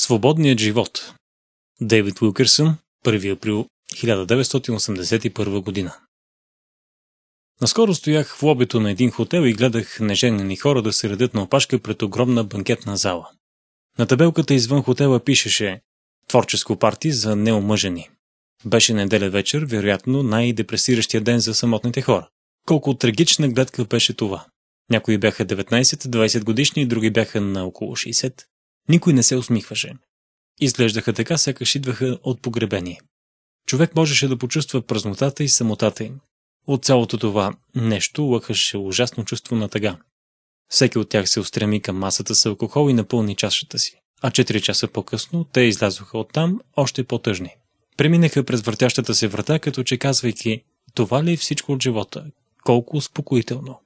Свободният живот Дейвид Уилкерсън, 1 април 1981 година Наскоро стоях в лобито на един хотел и гледах неженени хора да се редят на опашка пред огромна банкетна зала. На табелката извън хотела пишеше «Творческо парти за неомъжени». Беше неделя вечер, вероятно най-депресиращия ден за самотните хора. Колко трагична гледка беше това. Някои бяха 19-20 годишни, други бяха на около 60. Никой не се усмихваше. Изглеждаха така, сякаш идваха от погребение. Човек можеше да почувства празнотата и самотата им. От цялото това нещо лъхаше ужасно чувство на тъга. Всеки от тях се устреми към масата с алкохол и напълни чашата си. А 4 часа по-късно те излязоха оттам още по-тъжни. Преминаха през въртящата се врата, като че казвайки «Това ли е всичко от живота? Колко успокоително!»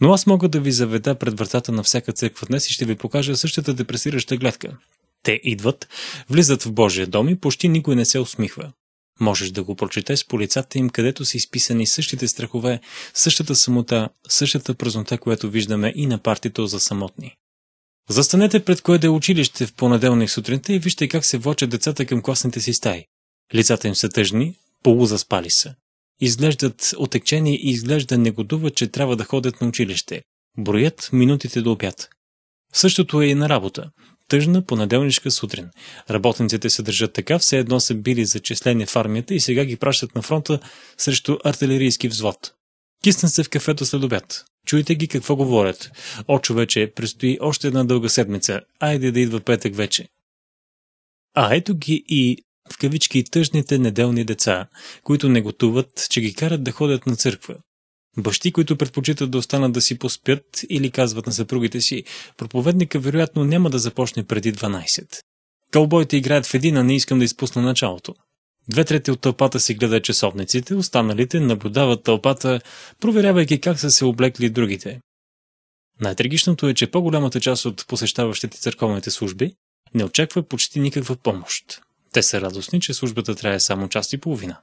Но аз мога да ви заведа пред вратата на всяка църква днес и ще ви покажа същата депресираща гледка. Те идват, влизат в Божия дом и почти никой не се усмихва. Можеш да го прочетеш по лицата им, където са изписани същите страхове, същата самота, същата празнота, която виждаме и на партито за самотни. Застанете пред кое да е училище в понеделник сутринта и вижте как се влочат децата към класните си стаи. Лицата им са тъжни, полузаспали са. Изглеждат отекчени и изглежда негодува, че трябва да ходят на училище. Броят минутите до обяд. Същото е и на работа. Тъжна понеделнишка сутрин. Работниците се държат така, все едно са били зачислени в армията и сега ги пращат на фронта срещу артилерийски взвод. Кисна се в кафето след обяд. Чуйте ги какво говорят. О, човече, предстои още една дълга седмица. Айде да идва петък вече. А ето ги и в кавички тъжните неделни деца, които не готуват, че ги карат да ходят на църква. Бащи, които предпочитат да останат да си поспят или казват на съпругите си, проповедника вероятно няма да започне преди 12. Кълбойте играят в един, а не искам да изпусна началото. Две трети от тълпата си гледа часовниците, останалите наблюдават тълпата, проверявайки как са се облекли другите. Най-трагичното е, че по-голямата част от посещаващите църковните служби не очаква почти никаква помощ. Те са радостни, че службата трае само час и половина.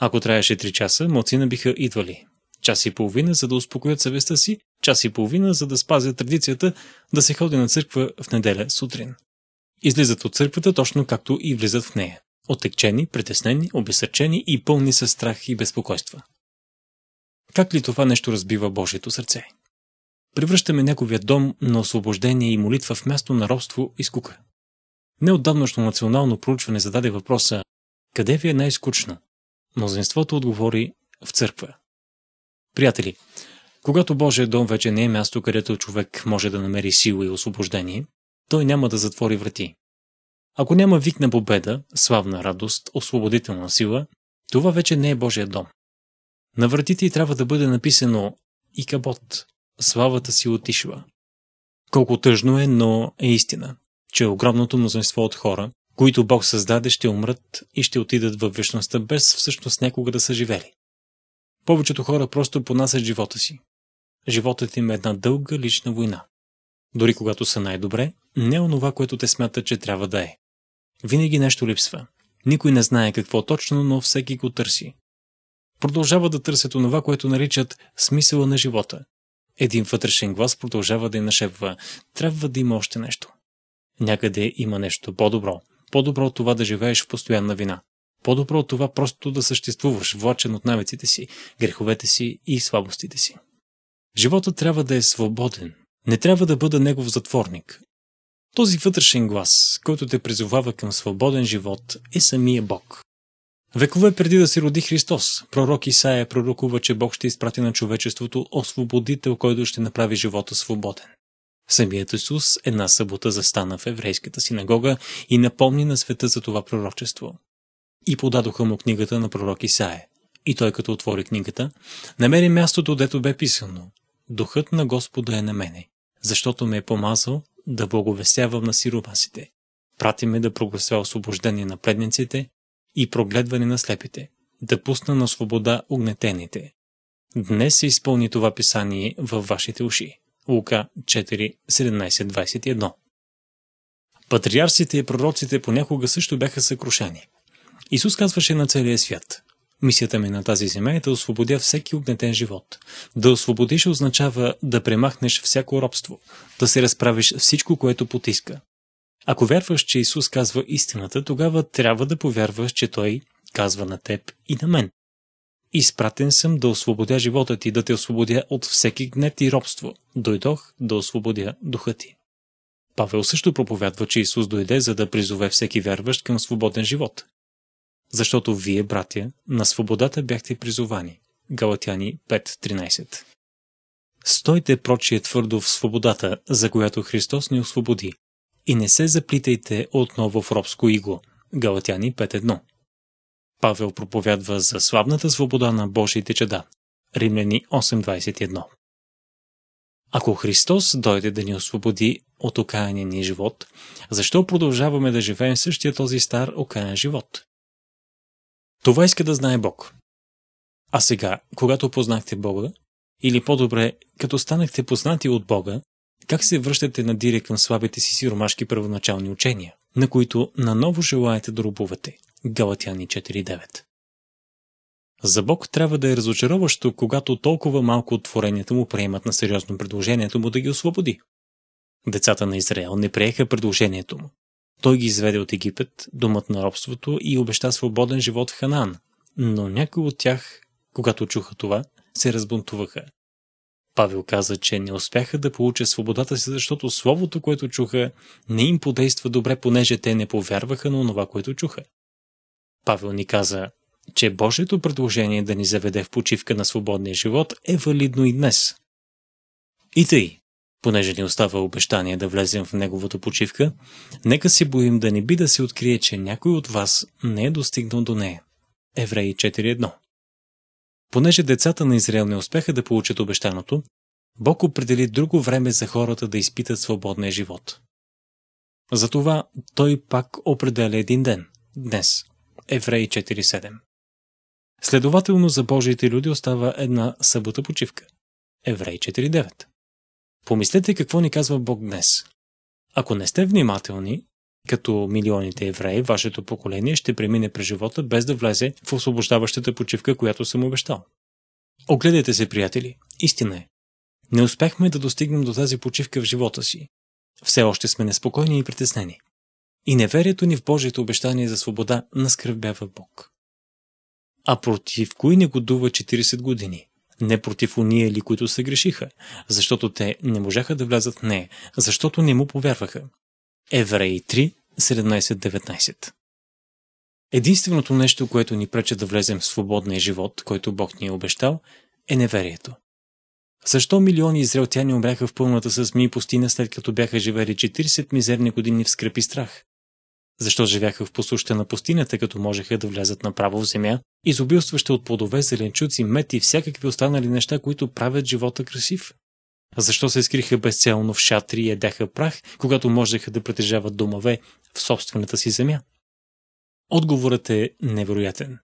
Ако трябваше 3 часа, мълцина биха идвали. Час и половина, за да успокоят съвестта си, час и половина, за да спазят традицията да се ходи на църква в неделя сутрин. Излизат от църквата точно както и влизат в нея. Отекчени, притеснени, обесърчени и пълни със страх и безпокойства. Как ли това нещо разбива Божието сърце? Превръщаме неговия дом на освобождение и молитва в място на робство и скука. Неотдавнашно национално проучване зададе въпроса «Къде ви е най-скучно?» Мнозинството отговори «В църква». Приятели, когато Божия дом вече не е място, където човек може да намери сила и освобождение, той няма да затвори врати. Ако няма вик на победа, славна радост, освободителна сила, това вече не е Божия дом. На вратите й трябва да бъде написано Икабот, славата си отишва». Колко тъжно е, но е истина че огромното мнозинство от хора, които Бог създаде, ще умрат и ще отидат във вечността без всъщност някога да са живели. Повечето хора просто понасят живота си. Животът им е една дълга лична война. Дори когато са най-добре, не е онова, което те смятат, че трябва да е. Винаги нещо липсва. Никой не знае какво точно, но всеки го търси. Продължава да търсят онова, което наричат смисъла на живота. Един вътрешен глас продължава да им нашепва. Трябва да има още нещо. Някъде има нещо по-добро. По-добро от това да живееш в постоянна вина. По-добро от това просто да съществуваш, влачен от навиците си, греховете си и слабостите си. Животът трябва да е свободен. Не трябва да бъда негов затворник. Този вътрешен глас, който те призовава към свободен живот, е самия Бог. Векове преди да се роди Христос, пророк Исаия пророкува, че Бог ще изпрати на човечеството освободител, който ще направи живота свободен. Самият Исус една събота застана в еврейската синагога и напомни на света за това пророчество. И подадоха му книгата на пророк Исае. И той като отвори книгата, намери мястото, дето бе писано «Духът на Господа е на мене, защото ме е помазал да благовесявам на сиромасите. Прати ме да проглася освобождение на пледниците и прогледване на слепите, да пусна на свобода огнетените. Днес се изпълни това писание във вашите уши. Лука 4, 17-21. Патриарсите и пророците понякога също бяха съкрушени. Исус казваше на целия свят. Мисията ми на тази земя е да освободя всеки огнетен живот. Да освободиш означава да премахнеш всяко робство, да се разправиш всичко, което потиска. Ако вярваш, че Исус казва истината, тогава трябва да повярваш, че Той казва на теб и на мен. Изпратен съм да освободя живота ти, да те освободя от всеки гнет и робство. Дойдох да освободя духа ти. Павел също проповядва, че Исус дойде, за да призове всеки вярващ към свободен живот. Защото вие, братя, на свободата бяхте призовани. Галатяни 5.13 Стойте прочие твърдо в свободата, за която Христос ни освободи, и не се заплитайте отново в робско игло. Галатяни 5.1 Павел проповядва за славната свобода на Божиите чада Римляни 8.21 Ако Христос дойде да ни освободи от окаяния ни живот, защо продължаваме да живеем същия този стар окаян живот? Това иска да знае Бог. А сега, когато познахте Бога, или по-добре, като станахте познати от Бога, как се връщате на дире към слабите си сиромашки първоначални учения, на които наново желаете да рубувате, Галатяни 4.9. За Бог трябва да е разочароващо, когато толкова малко от творенията му приемат на сериозно предложението му да ги освободи. Децата на Израел не приеха предложението му. Той ги изведе от Египет, домът на робството и обеща свободен живот в Ханаан. Но някои от тях, когато чуха това, се разбунтуваха. Павел каза, че не успяха да получат свободата си, защото словото, което чуха, не им подейства добре, понеже те не повярваха на това, което чуха. Павел ни каза, че Божието предложение да ни заведе в почивка на свободния живот е валидно и днес. И тъй, понеже ни остава обещание да влезем в неговото почивка, нека си боим да не би да се открие, че някой от вас не е достигнал до нея. Евреи 4.1 Понеже децата на Израел не успеха да получат обещаното, Бог определи друго време за хората да изпитат свободния живот. Затова Той пак определя един ден – днес – Еврей 4.7. Следователно за Божиите люди остава една събота почивка. Еврей 4.9. Помислете какво ни казва Бог днес. Ако не сте внимателни, като милионите евреи, вашето поколение ще премине през живота без да влезе в освобождаващата почивка, която съм обещал. Огледайте се, приятели. Истина е. Не успяхме да достигнем до тази почивка в живота си. Все още сме неспокойни и притеснени и неверието ни в Божието обещание за свобода наскърбява Бог. А против кои не годува 40 години? Не против уния ли, които се грешиха, защото те не можаха да влязат в нея, защото не му повярваха. Евреи 3, 17-19 Единственото нещо, което ни преча да влезем в свободния живот, който Бог ни е обещал, е неверието. Защо милиони израелтяни умряха в пълната с ми пустина, след като бяха живели 40 мизерни години в скръп и страх? Защо живяха в посуща на пустинята, като можеха да влязат направо в земя, изобилстваща от плодове, зеленчуци, мед и всякакви останали неща, които правят живота красив? Защо се скриха безцелно в шатри и ядяха прах, когато можеха да притежават домове в собствената си земя? Отговорът е невероятен.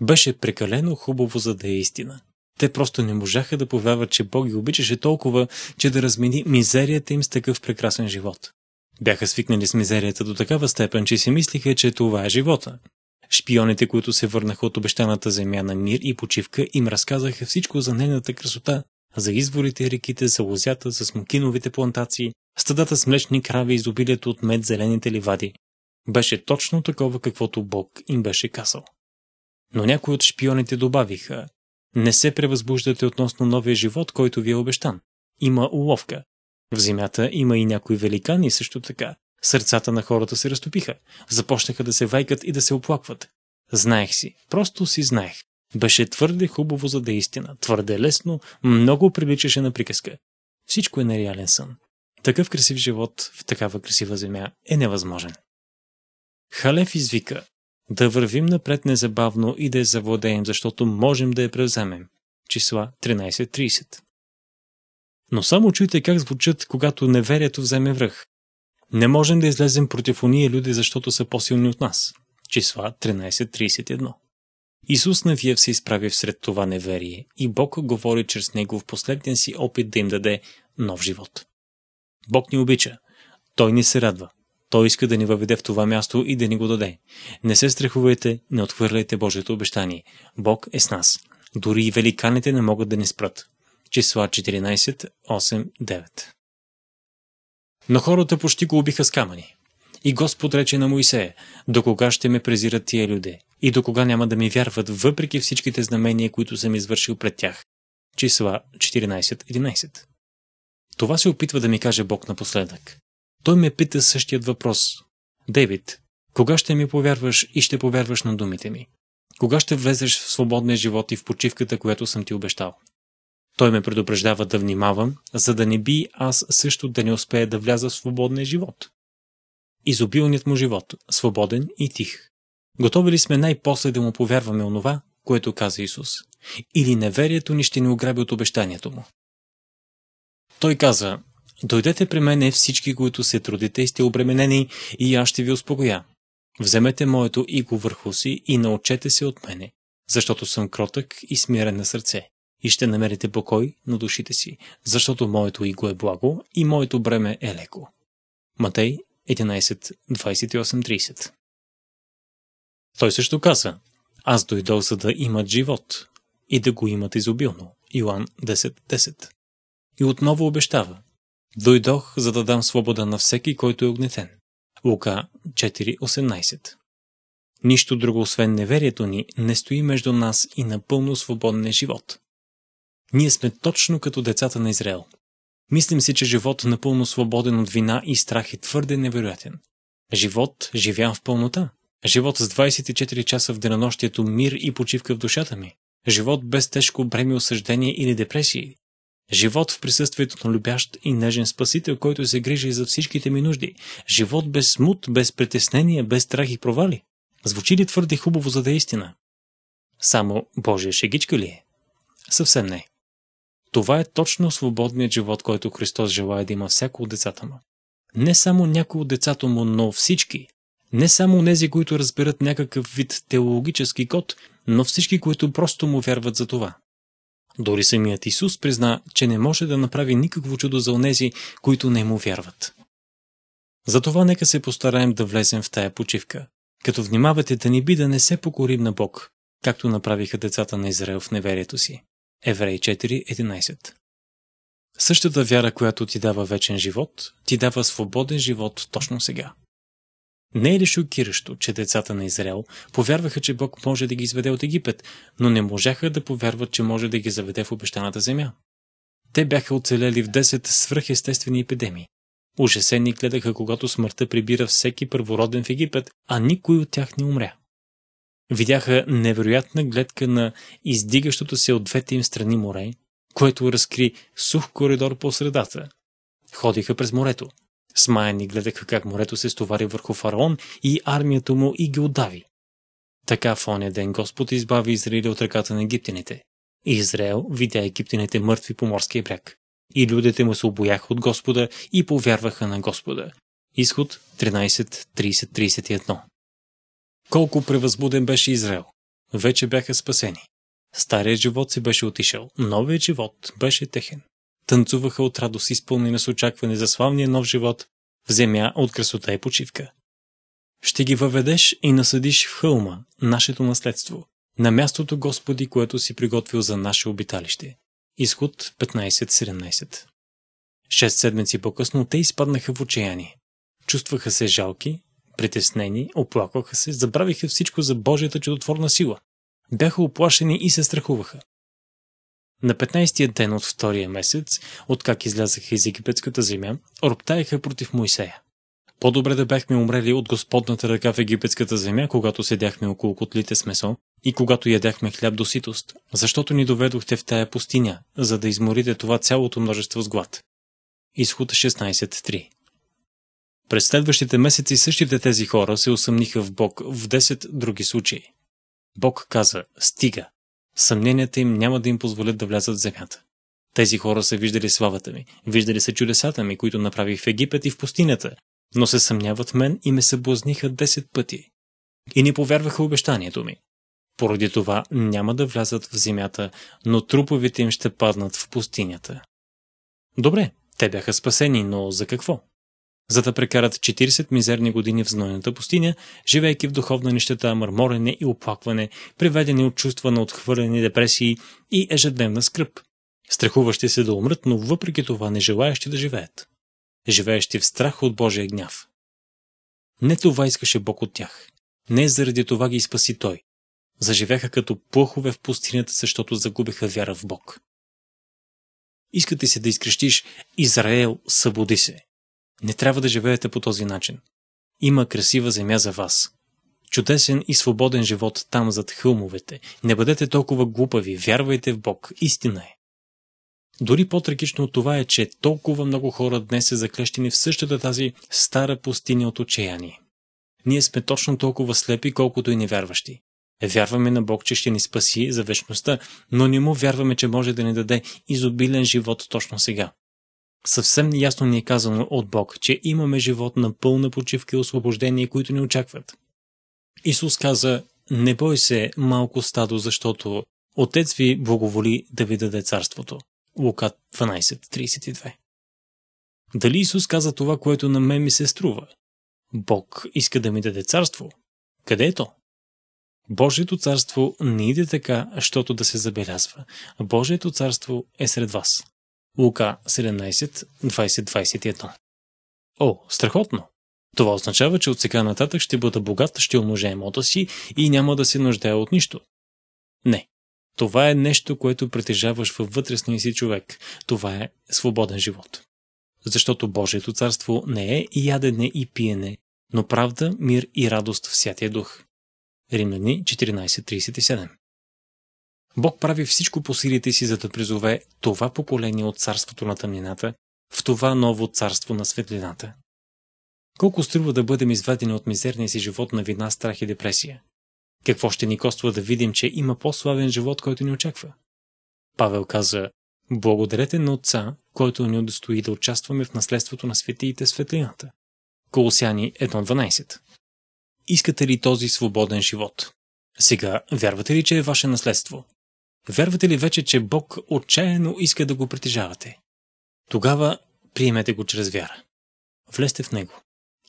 Беше прекалено хубаво за да е истина. Те просто не можаха да повярват, че Бог ги обичаше толкова, че да размени мизерията им с такъв прекрасен живот. Бяха свикнали с мизерията до такава степен, че си мислиха, че това е живота. Шпионите, които се върнаха от обещаната земя на мир и почивка, им разказаха всичко за нейната красота, за изворите и реките, за лозята, за смокиновите плантации, стадата с млечни крави, изобилието от мед, зелените ливади. Беше точно такова, каквото Бог им беше казал. Но някои от шпионите добавиха, не се превъзбуждате относно новия живот, който ви е обещан. Има уловка. В земята има и някои великани също така. Сърцата на хората се разтопиха. Започнаха да се вайкат и да се оплакват. Знаех си. Просто си знаех. Беше твърде хубаво за да истина. Твърде лесно. Много приличаше на приказка. Всичко е нереален сън. Такъв красив живот в такава красива земя е невъзможен. Халев извика да вървим напред незабавно и да я завладеем, защото можем да я превземем. Числа 13.30 но само чуйте как звучат, когато неверието вземе връх. Не можем да излезем против уния люди, защото са по-силни от нас. Числа 13.31 Исус Навиев се изправи всред това неверие и Бог говори чрез него в последния си опит да им даде нов живот. Бог ни обича. Той ни се радва. Той иска да ни въведе в това място и да ни го даде. Не се страхувайте, не отхвърляйте Божието обещание. Бог е с нас. Дори и великаните не могат да ни спрат числа 14.8.9. 9. Но хората почти го убиха с камъни. И Господ рече на Моисея, до кога ще ме презират тия люди и до кога няма да ми вярват, въпреки всичките знамения, които съм извършил пред тях. Числа 14.11 Това се опитва да ми каже Бог напоследък. Той ме пита същият въпрос. Девид, кога ще ми повярваш и ще повярваш на думите ми? Кога ще влезеш в свободния живот и в почивката, която съм ти обещал? Той ме предупреждава да внимавам, за да не би аз също да не успея да вляза в свободния живот. Изобилният му живот, свободен и тих. Готови ли сме най-после да му повярваме онова, което каза Исус? Или неверието ни ще ни ограби от обещанието му? Той каза, дойдете при мене всички, които се трудите и сте обременени, и аз ще ви успокоя. Вземете моето иго върху си и научете се от мене, защото съм кротък и смирен на сърце и ще намерите покой на душите си, защото моето иго е благо и моето бреме е леко. Матей 11.28.30 Той също каза, аз дойдох за да имат живот и да го имат изобилно. Иоанн 10.10 10. И отново обещава, дойдох за да дам свобода на всеки, който е огнетен. Лука 4.18 Нищо друго освен неверието ни не стои между нас и напълно свободен живот – ние сме точно като децата на Израел. Мислим си, че живот напълно свободен от вина и страх е твърде невероятен. Живот, живян в пълнота. Живот с 24 часа в денонощието, мир и почивка в душата ми. Живот без тежко бреме осъждение или депресии. Живот в присъствието на любящ и нежен спасител, който се грижи за всичките ми нужди. Живот без смут, без притеснения, без страх и провали. Звучи ли твърде хубаво за да е истина? Само Божия шегичка ли е? Съвсем не. Това е точно свободният живот, който Христос желая да има всяко от децата му. Не само някои от децата му, но всички. Не само нези, които разбират някакъв вид теологически код, но всички, които просто му вярват за това. Дори самият Исус призна, че не може да направи никакво чудо за онези, които не му вярват. Затова нека се постараем да влезем в тая почивка, като внимавате да ни би да не се покорим на Бог, както направиха децата на Израел в неверието си. Еврей 4.11 Същата вяра, която ти дава вечен живот, ти дава свободен живот точно сега. Не е ли шокиращо, че децата на Израел повярваха, че Бог може да ги изведе от Египет, но не можаха да повярват, че може да ги заведе в обещаната земя? Те бяха оцелели в 10 свръхестествени епидемии. Ужасени гледаха, когато смъртта прибира всеки първороден в Египет, а никой от тях не умря видяха невероятна гледка на издигащото се от двете им страни море, което разкри сух коридор по средата. Ходиха през морето. Смаяни гледаха как морето се стовари върху фараон и армията му и ги отдави. Така в оня ден Господ избави Израиля от ръката на египтяните. Израел видя египтяните мъртви по морския бряг. И людите му се обояха от Господа и повярваха на Господа. Изход 13.30.31 колко превъзбуден беше Израел! Вече бяха спасени. Старият живот си беше отишъл, новият живот беше техен. Танцуваха от радост, изпълнени с очакване за славния нов живот в земя от красота и почивка. Ще ги въведеш и насъдиш в хълма, нашето наследство, на мястото Господи, което си приготвил за наше обиталище. Изход 15.17 Шест седмици по-късно те изпаднаха в отчаяние. Чувстваха се жалки, притеснени, оплакваха се, забравиха всичко за Божията чудотворна сила. Бяха оплашени и се страхуваха. На 15-тия ден от втория месец, откак излязаха из египетската земя, роптаеха против Моисея. По-добре да бяхме умрели от Господната ръка в египетската земя, когато седяхме около котлите с месо и когато ядяхме хляб до ситост, защото ни доведохте в тая пустиня, за да изморите това цялото множество с глад. Изход 16.3 през следващите месеци същите тези хора се усъмниха в Бог в 10 други случаи. Бог каза «Стига!» Съмненията им няма да им позволят да влязат в земята. Тези хора са виждали славата ми, виждали са чудесата ми, които направих в Египет и в пустинята, но се съмняват в мен и ме съблазниха 10 пъти. И не повярваха обещанието ми. Поради това няма да влязат в земята, но труповете им ще паднат в пустинята. Добре, те бяха спасени, но за какво? за да прекарат 40 мизерни години в знойната пустиня, живейки в духовна нищета, мърморене и оплакване, приведени от чувства на отхвърлени депресии и ежедневна скръп. Страхуващи се да умрат, но въпреки това не желаящи да живеят. Живеещи в страх от Божия гняв. Не това искаше Бог от тях. Не заради това ги спаси Той. Заживяха като плъхове в пустинята, защото загубиха вяра в Бог. Искате се да изкрещиш Израел, събуди се! Не трябва да живеете по този начин. Има красива земя за вас. Чудесен и свободен живот там зад хълмовете. Не бъдете толкова глупави, вярвайте в Бог, истина е. Дори по-трагично от това е, че толкова много хора днес са заклещени в същата тази стара пустиня от отчаяние. Ние сме точно толкова слепи, колкото и невярващи. Вярваме на Бог, че ще ни спаси за вечността, но не му вярваме, че може да ни даде изобилен живот точно сега. Съвсем ясно ни е казано от Бог, че имаме живот на пълна почивка и освобождение, които ни очакват. Исус каза, не бой се, малко стадо, защото Отец ви благоволи да ви даде царството. Лука 12.32 Дали Исус каза това, което на мен ми се струва? Бог иска да ми даде царство. Къде е то? Божието царство не иде така, защото да се забелязва. Божието царство е сред вас. Лука 17.20.21 О, страхотно! Това означава, че от сега нататък ще бъда богат, ще умножа емота си и няма да се нуждая от нищо. Не. Това е нещо, което притежаваш във вътрешния си човек. Това е свободен живот. Защото Божието царство не е и ядене и пиене, но правда, мир и радост в Святия Дух. Римляни 14.37 Бог прави всичко по силите си, за да призове това поколение от царството на тъмнината в това ново царство на светлината. Колко струва да бъдем извадени от мизерния си живот на вина, страх и депресия? Какво ще ни коства да видим, че има по-славен живот, който ни очаква? Павел каза, благодарете на Отца, който ни удостои да участваме в наследството на светиите светлината. Колосяни 1.12 Искате ли този свободен живот? Сега, вярвате ли, че е ваше наследство? Вярвате ли вече, че Бог отчаяно иска да го притежавате? Тогава приемете го чрез вяра. Влезте в него.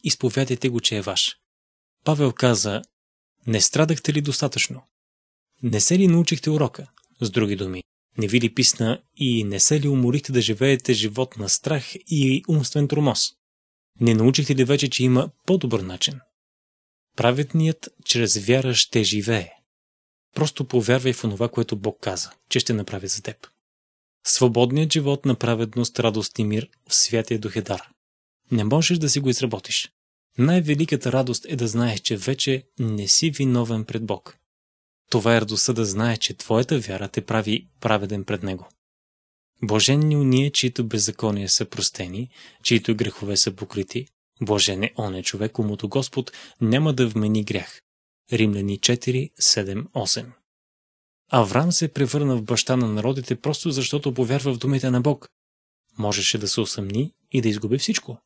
Изповядайте го, че е ваш. Павел каза, не страдахте ли достатъчно? Не се ли научихте урока? С други думи, не ви ли писна и не се ли уморихте да живеете живот на страх и умствен тромоз? Не научихте ли вече, че има по-добър начин? Праведният чрез вяра ще живее. Просто повярвай в това, което Бог каза, че ще направи за теб. Свободният живот на праведност, радост и мир в Святия Дух е дар. Не можеш да си го изработиш. Най-великата радост е да знаеш, че вече не си виновен пред Бог. Това е радостта да знае, че твоята вяра те прави праведен пред Него. ни уния, чието беззакония са простени, чието грехове са покрити, блажен е он е човек, комуто Господ няма да вмени грях, Римляни 4, 7, 8. Аврам се превърна в баща на народите просто защото повярва в думите на Бог. Можеше да се усъмни и да изгуби всичко.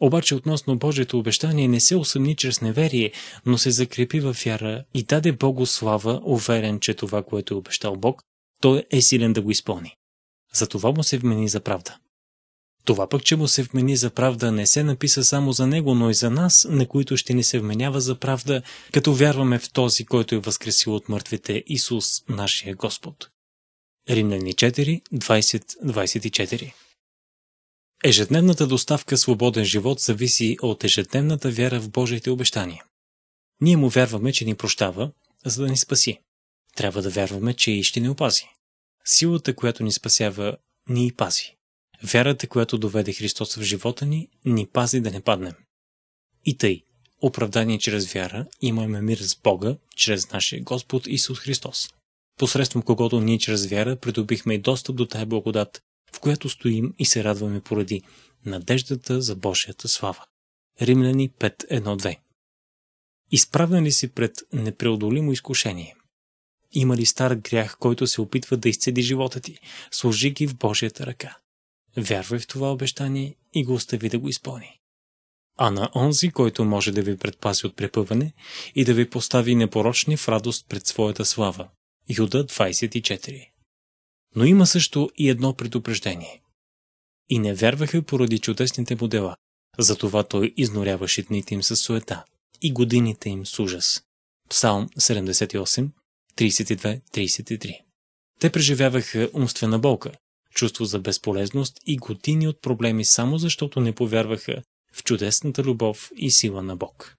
Обаче относно Божието обещание не се усъмни чрез неверие, но се закрепи във вяра и даде Богу слава, уверен, че това, което е обещал Бог, той е силен да го изпълни. За това му се вмени за правда. Това пък, че му се вмени за правда, не се написа само за него, но и за нас, на които ще ни се вменява за правда, като вярваме в този, който е възкресил от мъртвите Исус, нашия Господ. Римляни 4, 20-24 Ежедневната доставка свободен живот зависи от ежедневната вяра в Божиите обещания. Ние му вярваме, че ни прощава, за да ни спаси. Трябва да вярваме, че и ще ни опази. Силата, която ни спасява, ни и пази. Вярата, която доведе Христос в живота ни, ни пази да не паднем. И тъй, оправдание чрез вяра, имаме мир с Бога, чрез нашия Господ Исус Христос, посредством когото ние чрез вяра придобихме и достъп до тая благодат, в която стоим и се радваме поради надеждата за Божията слава. Римляни 5.1.2 Изправен ли си пред непреодолимо изкушение? Има ли стар грях, който се опитва да изцеди живота ти? Служи ги в Божията ръка вярвай в това обещание и го остави да го изпълни. А на онзи, който може да ви предпаси от препъване и да ви постави непорочни в радост пред своята слава. Юда 24 Но има също и едно предупреждение. И не вярваха поради чудесните му дела, затова той изноряваше дните им със суета и годините им с ужас. Псалм 78, 32-33 Те преживяваха умствена болка, чувство за безполезност и години от проблеми само защото не повярваха в чудесната любов и сила на Бог.